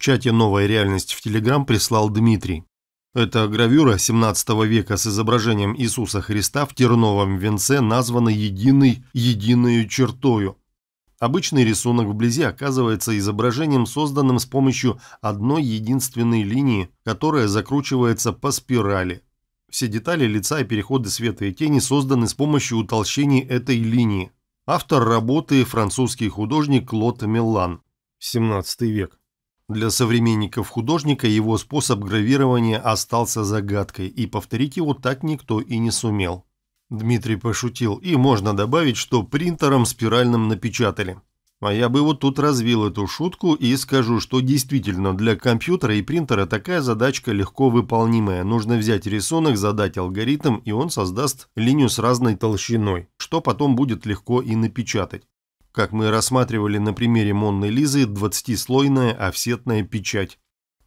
в чате «Новая реальность» в Телеграм прислал Дмитрий. Эта гравюра 17 века с изображением Иисуса Христа в терновом венце названа единой, единою чертою. Обычный рисунок вблизи оказывается изображением, созданным с помощью одной единственной линии, которая закручивается по спирали. Все детали лица и переходы света и тени созданы с помощью утолщений этой линии. Автор работы – французский художник Клод Меллан, 17 век. Для современников художника его способ гравирования остался загадкой, и повторить его так никто и не сумел. Дмитрий пошутил, и можно добавить, что принтером спиральным напечатали. А я бы вот тут развил эту шутку и скажу, что действительно для компьютера и принтера такая задачка легко выполнимая. Нужно взять рисунок, задать алгоритм, и он создаст линию с разной толщиной, что потом будет легко и напечатать. Как мы рассматривали на примере Монны Лизы, 20-слойная офсетная печать.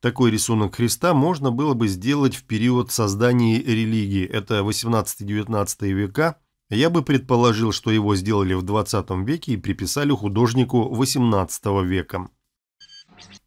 Такой рисунок Христа можно было бы сделать в период создания религии, это 18-19 века. Я бы предположил, что его сделали в 20 веке и приписали художнику 18 века.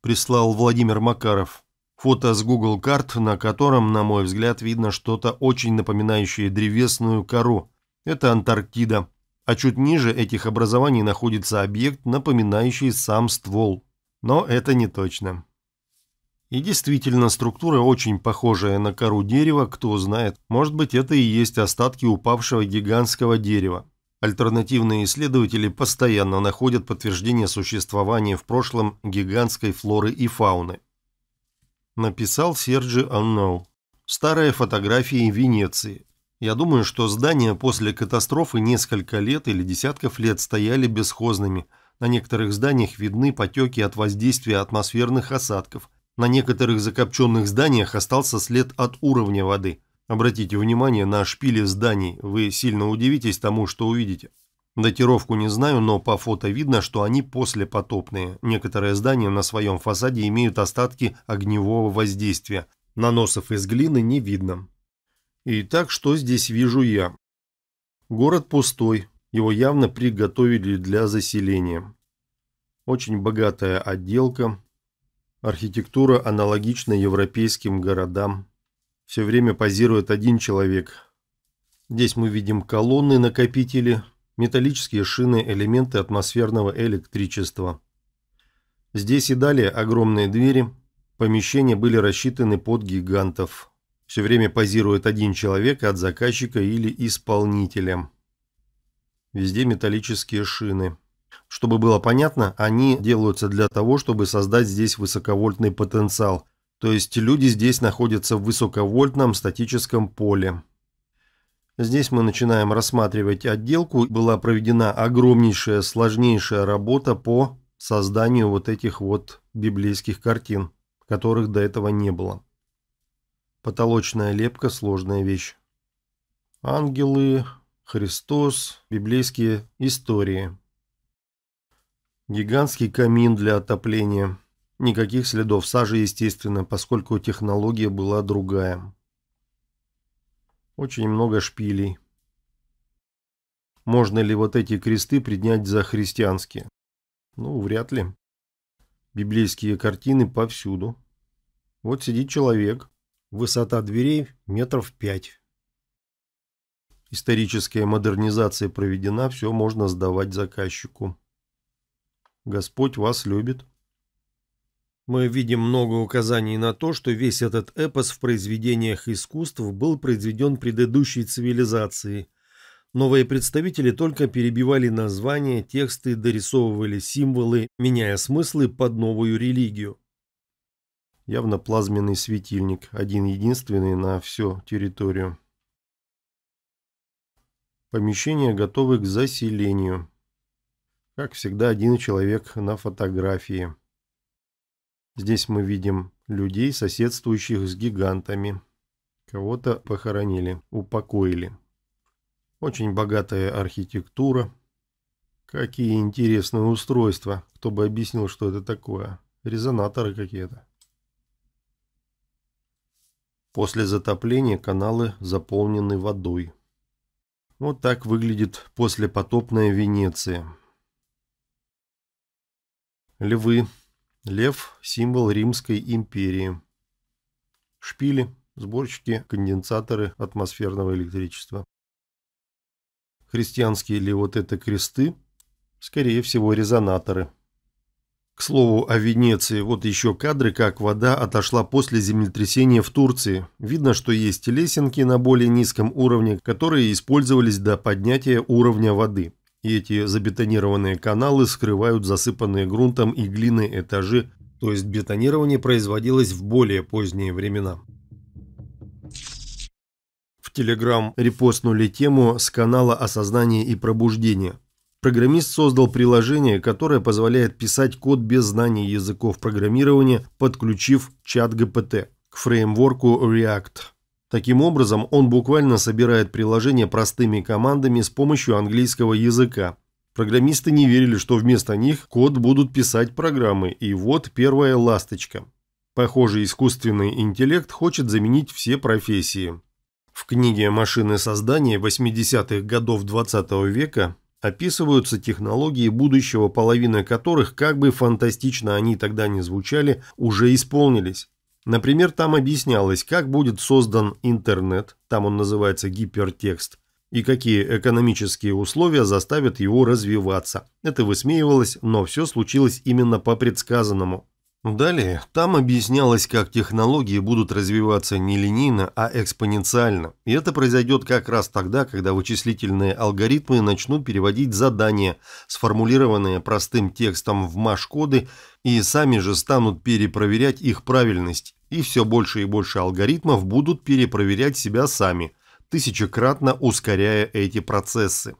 Прислал Владимир Макаров. Фото с Google карт, на котором, на мой взгляд, видно что-то очень напоминающее древесную кору. Это Антарктида а чуть ниже этих образований находится объект, напоминающий сам ствол. Но это не точно. И действительно, структура очень похожая на кору дерева, кто знает. Может быть, это и есть остатки упавшего гигантского дерева. Альтернативные исследователи постоянно находят подтверждение существования в прошлом гигантской флоры и фауны. Написал Серджи Анноу. Старая фотография Венеции. Я думаю, что здания после катастрофы несколько лет или десятков лет стояли бесхозными. На некоторых зданиях видны потеки от воздействия атмосферных осадков. На некоторых закопченных зданиях остался след от уровня воды. Обратите внимание на шпили зданий, вы сильно удивитесь тому, что увидите. Датировку не знаю, но по фото видно, что они послепотопные. Некоторые здания на своем фасаде имеют остатки огневого воздействия. Наносов из глины не видно. Итак, что здесь вижу я? Город пустой, его явно приготовили для заселения. Очень богатая отделка, архитектура аналогична европейским городам. Все время позирует один человек. Здесь мы видим колонны, накопители, металлические шины, элементы атмосферного электричества. Здесь и далее огромные двери, помещения были рассчитаны под гигантов. Все время позирует один человек от заказчика или исполнителя. Везде металлические шины. Чтобы было понятно, они делаются для того, чтобы создать здесь высоковольтный потенциал. То есть люди здесь находятся в высоковольтном статическом поле. Здесь мы начинаем рассматривать отделку. Была проведена огромнейшая, сложнейшая работа по созданию вот этих вот библейских картин, которых до этого не было. Потолочная лепка – сложная вещь. Ангелы, Христос, библейские истории. Гигантский камин для отопления. Никаких следов сажи, естественно, поскольку технология была другая. Очень много шпилей. Можно ли вот эти кресты принять за христианские? Ну, вряд ли. Библейские картины повсюду. Вот сидит человек, Высота дверей метров пять. Историческая модернизация проведена, все можно сдавать заказчику. Господь вас любит. Мы видим много указаний на то, что весь этот эпос в произведениях искусств был произведен предыдущей цивилизацией. Новые представители только перебивали названия, тексты, дорисовывали символы, меняя смыслы под новую религию явно плазменный светильник, один-единственный на всю территорию. Помещения готовы к заселению. Как всегда, один человек на фотографии. Здесь мы видим людей, соседствующих с гигантами. Кого-то похоронили, упокоили. Очень богатая архитектура. Какие интересные устройства. Кто бы объяснил, что это такое. Резонаторы какие-то. После затопления каналы заполнены водой. Вот так выглядит послепотопная Венеция. Львы. Лев – символ Римской империи. Шпили – сборщики, конденсаторы атмосферного электричества. Христианские ли вот это кресты? Скорее всего, резонаторы – к слову о Венеции, вот еще кадры, как вода отошла после землетрясения в Турции. Видно, что есть лесенки на более низком уровне, которые использовались до поднятия уровня воды. И эти забетонированные каналы скрывают засыпанные грунтом и глиной этажи, то есть бетонирование производилось в более поздние времена. В Телеграм репостнули тему с канала «Осознание и пробуждение» программист создал приложение, которое позволяет писать код без знания языков программирования, подключив чат GPT к фреймворку React. Таким образом, он буквально собирает приложение простыми командами с помощью английского языка. Программисты не верили, что вместо них код будут писать программы, и вот первая ласточка. Похоже, искусственный интеллект хочет заменить все профессии. В книге «Машины создания» 80-х годов 20 -го века описываются технологии будущего, половина которых, как бы фантастично они тогда не звучали, уже исполнились. Например, там объяснялось, как будет создан интернет, там он называется гипертекст, и какие экономические условия заставят его развиваться. Это высмеивалось, но все случилось именно по предсказанному. Далее там объяснялось, как технологии будут развиваться не линейно, а экспоненциально. И это произойдет как раз тогда, когда вычислительные алгоритмы начнут переводить задания, сформулированные простым текстом в маш-коды, и сами же станут перепроверять их правильность. И все больше и больше алгоритмов будут перепроверять себя сами, тысячекратно ускоряя эти процессы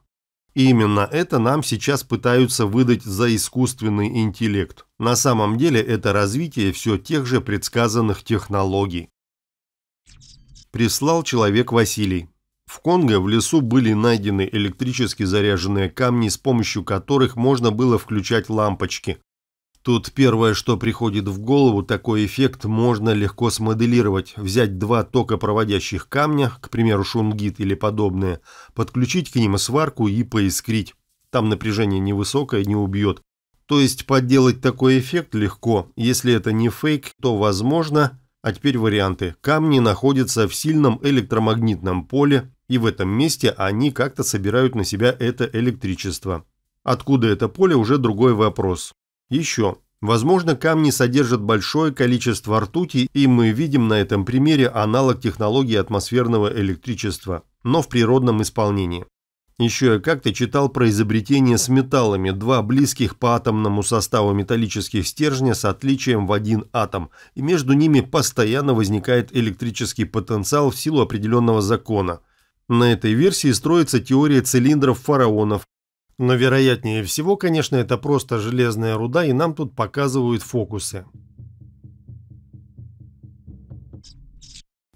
именно это нам сейчас пытаются выдать за искусственный интеллект. На самом деле это развитие все тех же предсказанных технологий. Прислал человек Василий. В Конго в лесу были найдены электрически заряженные камни, с помощью которых можно было включать лампочки, Тут первое, что приходит в голову, такой эффект можно легко смоделировать. Взять два токопроводящих камня, к примеру шунгит или подобное, подключить к ним сварку и поискрить. Там напряжение невысокое, не убьет. То есть подделать такой эффект легко. Если это не фейк, то возможно... А теперь варианты. Камни находятся в сильном электромагнитном поле, и в этом месте они как-то собирают на себя это электричество. Откуда это поле, уже другой вопрос. Еще. Возможно, камни содержат большое количество ртути, и мы видим на этом примере аналог технологии атмосферного электричества, но в природном исполнении. Еще я как-то читал про изобретение с металлами, два близких по атомному составу металлических стержня с отличием в один атом, и между ними постоянно возникает электрический потенциал в силу определенного закона. На этой версии строится теория цилиндров фараонов, но вероятнее всего, конечно, это просто железная руда, и нам тут показывают фокусы.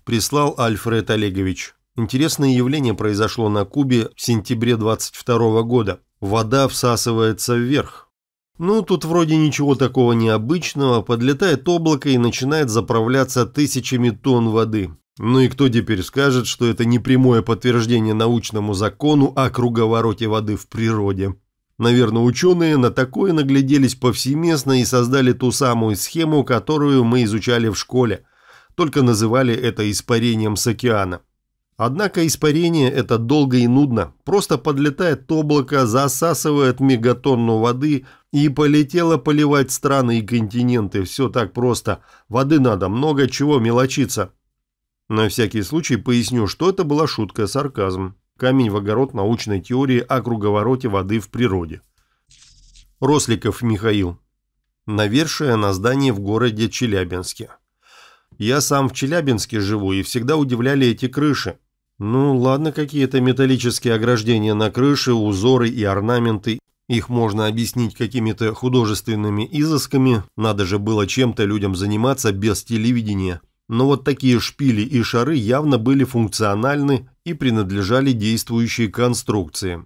Прислал Альфред Олегович. Интересное явление произошло на Кубе в сентябре 22 -го года. Вода всасывается вверх. Ну, тут вроде ничего такого необычного. Подлетает облако и начинает заправляться тысячами тонн воды. Ну и кто теперь скажет, что это не прямое подтверждение научному закону о круговороте воды в природе? Наверное, ученые на такое нагляделись повсеместно и создали ту самую схему, которую мы изучали в школе, только называли это испарением с океана. Однако испарение это долго и нудно, просто подлетает облако, засасывает мегатонну воды и полетело поливать страны и континенты, все так просто, воды надо много, чего мелочиться. На всякий случай поясню, что это была шутка, сарказм. Камень в огород научной теории о круговороте воды в природе. Росликов Михаил. Навершие на здании в городе Челябинске. Я сам в Челябинске живу, и всегда удивляли эти крыши. Ну, ладно, какие-то металлические ограждения на крыше, узоры и орнаменты. Их можно объяснить какими-то художественными изысками. Надо же было чем-то людям заниматься без телевидения но вот такие шпили и шары явно были функциональны и принадлежали действующей конструкции.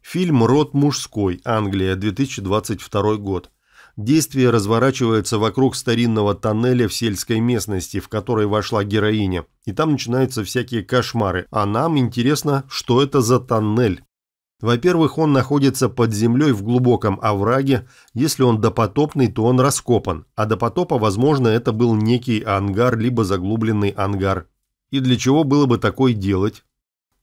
Фильм «Род мужской. Англия. 2022 год». Действие разворачивается вокруг старинного тоннеля в сельской местности, в которой вошла героиня, и там начинаются всякие кошмары, а нам интересно, что это за тоннель. Во-первых, он находится под землей в глубоком овраге. Если он допотопный, то он раскопан, а до потопа, возможно, это был некий ангар, либо заглубленный ангар. И для чего было бы такое делать?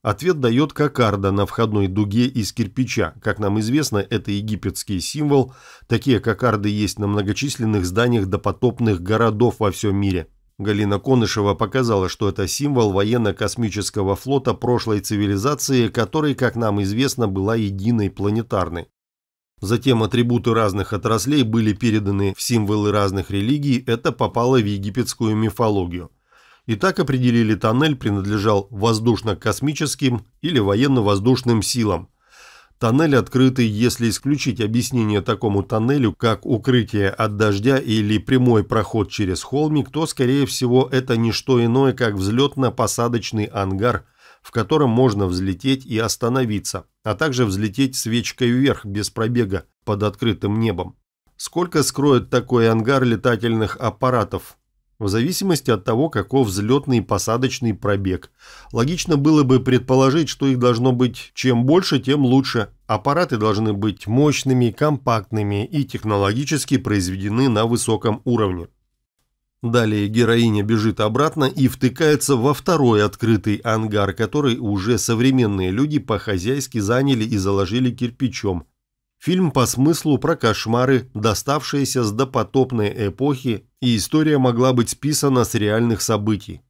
Ответ дает кокарда на входной дуге из кирпича. Как нам известно, это египетский символ. Такие кокарды есть на многочисленных зданиях допотопных городов во всем мире. Галина Конышева показала, что это символ военно-космического флота прошлой цивилизации, которой, как нам известно, была единой планетарной. Затем атрибуты разных отраслей были переданы в символы разных религий, это попало в египетскую мифологию. И так определили тоннель принадлежал воздушно-космическим или военно-воздушным силам – Тоннель открытый, если исключить объяснение такому тоннелю, как укрытие от дождя или прямой проход через холмик, то, скорее всего, это не что иное, как взлетно-посадочный ангар, в котором можно взлететь и остановиться, а также взлететь свечкой вверх без пробега под открытым небом. Сколько скроет такой ангар летательных аппаратов? в зависимости от того, каков взлетный и посадочный пробег. Логично было бы предположить, что их должно быть чем больше, тем лучше. Аппараты должны быть мощными, компактными и технологически произведены на высоком уровне. Далее героиня бежит обратно и втыкается во второй открытый ангар, который уже современные люди по-хозяйски заняли и заложили кирпичом, Фильм по смыслу про кошмары, доставшиеся с допотопной эпохи, и история могла быть списана с реальных событий.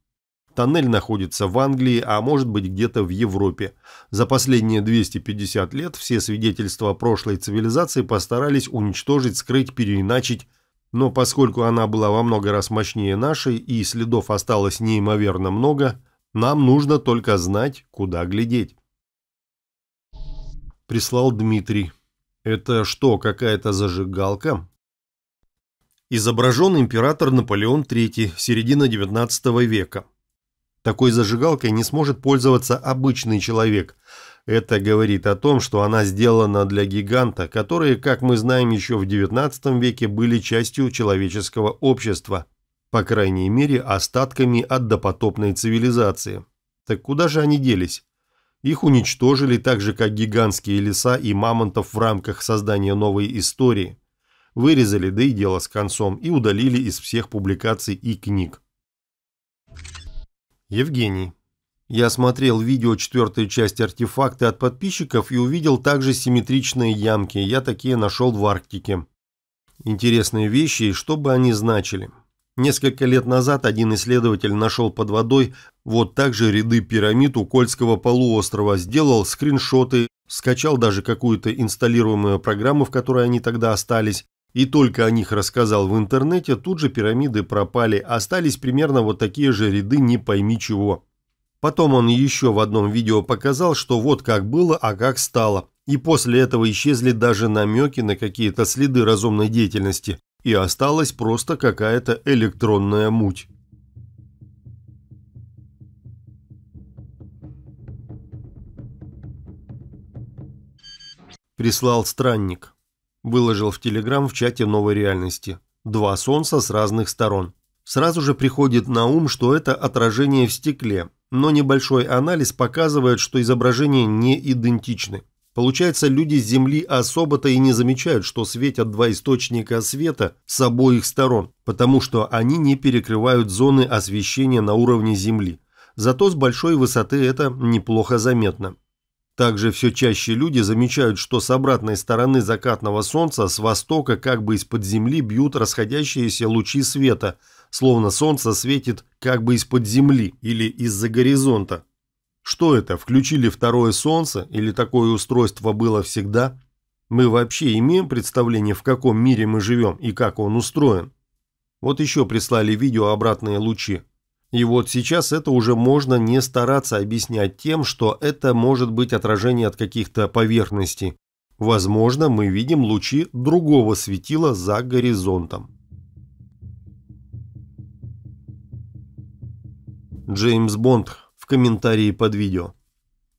Тоннель находится в Англии, а может быть где-то в Европе. За последние 250 лет все свидетельства прошлой цивилизации постарались уничтожить, скрыть, переиначить, но поскольку она была во много раз мощнее нашей и следов осталось неимоверно много, нам нужно только знать, куда глядеть. Прислал Дмитрий. Это что, какая-то зажигалка? Изображен император Наполеон III, середина XIX века. Такой зажигалкой не сможет пользоваться обычный человек. Это говорит о том, что она сделана для гиганта, которые, как мы знаем, еще в XIX веке были частью человеческого общества, по крайней мере, остатками от допотопной цивилизации. Так куда же они делись? Их уничтожили так же, как гигантские леса и мамонтов в рамках создания новой истории. Вырезали, да и дело с концом, и удалили из всех публикаций и книг. Евгений. Я смотрел видео четвертой части артефакты от подписчиков и увидел также симметричные ямки, я такие нашел в Арктике. Интересные вещи и что бы они значили. Несколько лет назад один исследователь нашел под водой вот так же ряды пирамид у Кольского полуострова сделал скриншоты, скачал даже какую-то инсталлируемую программу, в которой они тогда остались, и только о них рассказал в интернете, тут же пирамиды пропали, остались примерно вот такие же ряды не пойми чего. Потом он еще в одном видео показал, что вот как было, а как стало. И после этого исчезли даже намеки на какие-то следы разумной деятельности. И осталась просто какая-то электронная муть. Прислал странник. Выложил в Телеграм в чате новой реальности. Два солнца с разных сторон. Сразу же приходит на ум, что это отражение в стекле, но небольшой анализ показывает, что изображения не идентичны. Получается, люди с Земли особо-то и не замечают, что светят два источника света с обоих сторон, потому что они не перекрывают зоны освещения на уровне Земли. Зато с большой высоты это неплохо заметно. Также все чаще люди замечают, что с обратной стороны закатного солнца с востока как бы из-под земли бьют расходящиеся лучи света, словно солнце светит как бы из-под земли или из-за горизонта. Что это, включили второе солнце или такое устройство было всегда? Мы вообще имеем представление, в каком мире мы живем и как он устроен? Вот еще прислали видео «Обратные лучи». И вот сейчас это уже можно не стараться объяснять тем, что это может быть отражение от каких-то поверхностей. Возможно, мы видим лучи другого светила за горизонтом. Джеймс Бонд в комментарии под видео.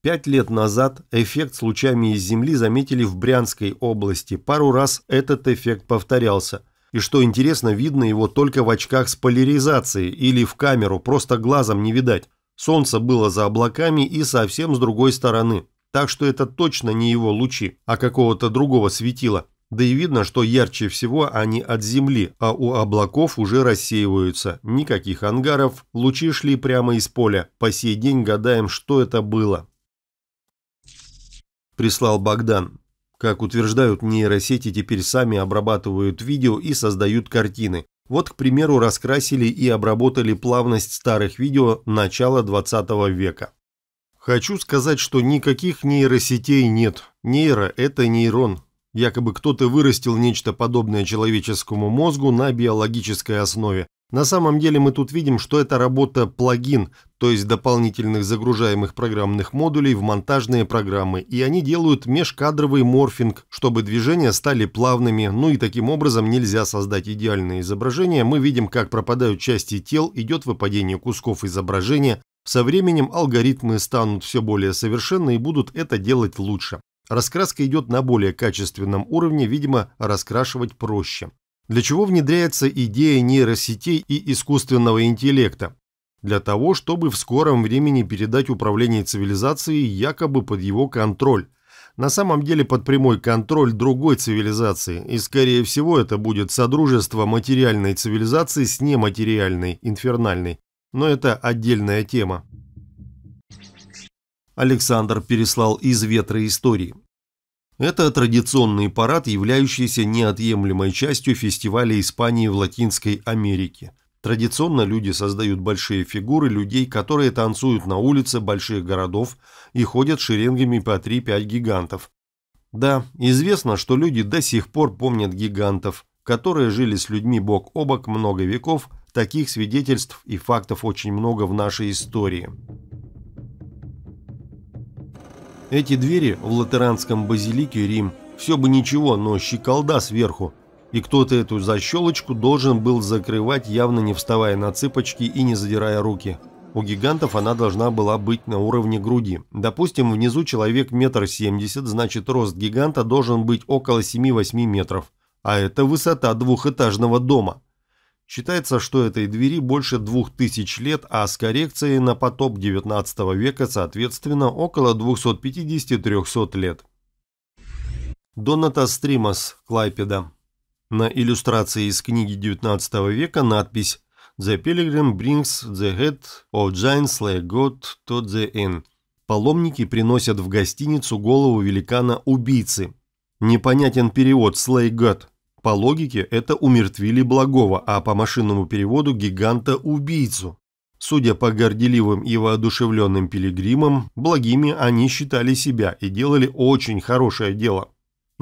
Пять лет назад эффект с лучами из Земли заметили в Брянской области. Пару раз этот эффект повторялся – и что интересно, видно его только в очках с поляризацией или в камеру, просто глазом не видать. Солнце было за облаками и совсем с другой стороны. Так что это точно не его лучи, а какого-то другого светила. Да и видно, что ярче всего они от земли, а у облаков уже рассеиваются. Никаких ангаров, лучи шли прямо из поля. По сей день гадаем, что это было. Прислал Богдан. Как утверждают нейросети, теперь сами обрабатывают видео и создают картины. Вот, к примеру, раскрасили и обработали плавность старых видео начала 20 века. Хочу сказать, что никаких нейросетей нет. Нейро – это нейрон. Якобы кто-то вырастил нечто подобное человеческому мозгу на биологической основе. На самом деле мы тут видим, что это работа плагин, то есть дополнительных загружаемых программных модулей в монтажные программы, и они делают межкадровый морфинг, чтобы движения стали плавными, ну и таким образом нельзя создать идеальное изображение, мы видим, как пропадают части тел, идет выпадение кусков изображения, со временем алгоритмы станут все более совершенны и будут это делать лучше. Раскраска идет на более качественном уровне, видимо, раскрашивать проще. Для чего внедряется идея нейросетей и искусственного интеллекта? для того, чтобы в скором времени передать управление цивилизацией якобы под его контроль. На самом деле под прямой контроль другой цивилизации, и скорее всего это будет содружество материальной цивилизации с нематериальной, инфернальной. Но это отдельная тема. Александр переслал из ветра истории. Это традиционный парад, являющийся неотъемлемой частью фестиваля Испании в Латинской Америке – Традиционно люди создают большие фигуры людей, которые танцуют на улице больших городов и ходят шеренгами по 3-5 гигантов. Да, известно, что люди до сих пор помнят гигантов, которые жили с людьми бок о бок много веков, таких свидетельств и фактов очень много в нашей истории. Эти двери в латеранском базилике Рим все бы ничего, но щеколда сверху, и кто-то эту защелочку должен был закрывать, явно не вставая на цыпочки и не задирая руки. У гигантов она должна была быть на уровне груди. Допустим, внизу человек метр семьдесят, значит рост гиганта должен быть около 7-8 метров. А это высота двухэтажного дома. Считается, что этой двери больше двух тысяч лет, а с коррекцией на потоп 19 века, соответственно, около 250-300 лет. Донатас Стримас, Клайпеда. На иллюстрации из книги XIX века надпись «The Pilgrim brings the head of giant like God to the inn. Паломники приносят в гостиницу голову великана-убийцы. Непонятен перевод «slay God». По логике, это умертвили благого, а по машинному переводу гиганта-убийцу. Судя по горделивым и воодушевленным пилигримам, благими они считали себя и делали очень хорошее дело.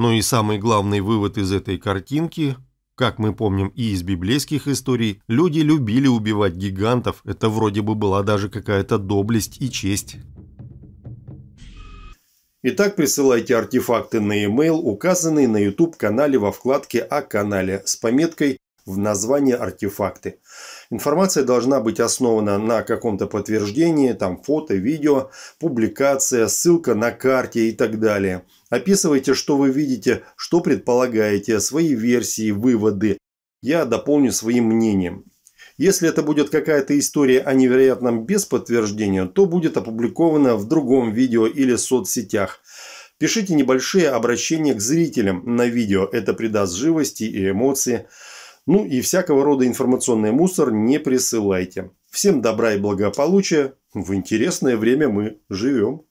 Но и самый главный вывод из этой картинки, как мы помним и из библейских историй, люди любили убивать гигантов, это вроде бы была даже какая-то доблесть и честь. Итак, присылайте артефакты на e-mail, указанный на YouTube-канале во вкладке «О канале» с пометкой в названии «Артефакты». Информация должна быть основана на каком-то подтверждении, там фото, видео, публикация, ссылка на карте и так далее – Описывайте, что вы видите, что предполагаете, свои версии, выводы. Я дополню своим мнением. Если это будет какая-то история о невероятном без подтверждения, то будет опубликовано в другом видео или соцсетях. Пишите небольшие обращения к зрителям на видео. Это придаст живости и эмоции. Ну и всякого рода информационный мусор не присылайте. Всем добра и благополучия. В интересное время мы живем.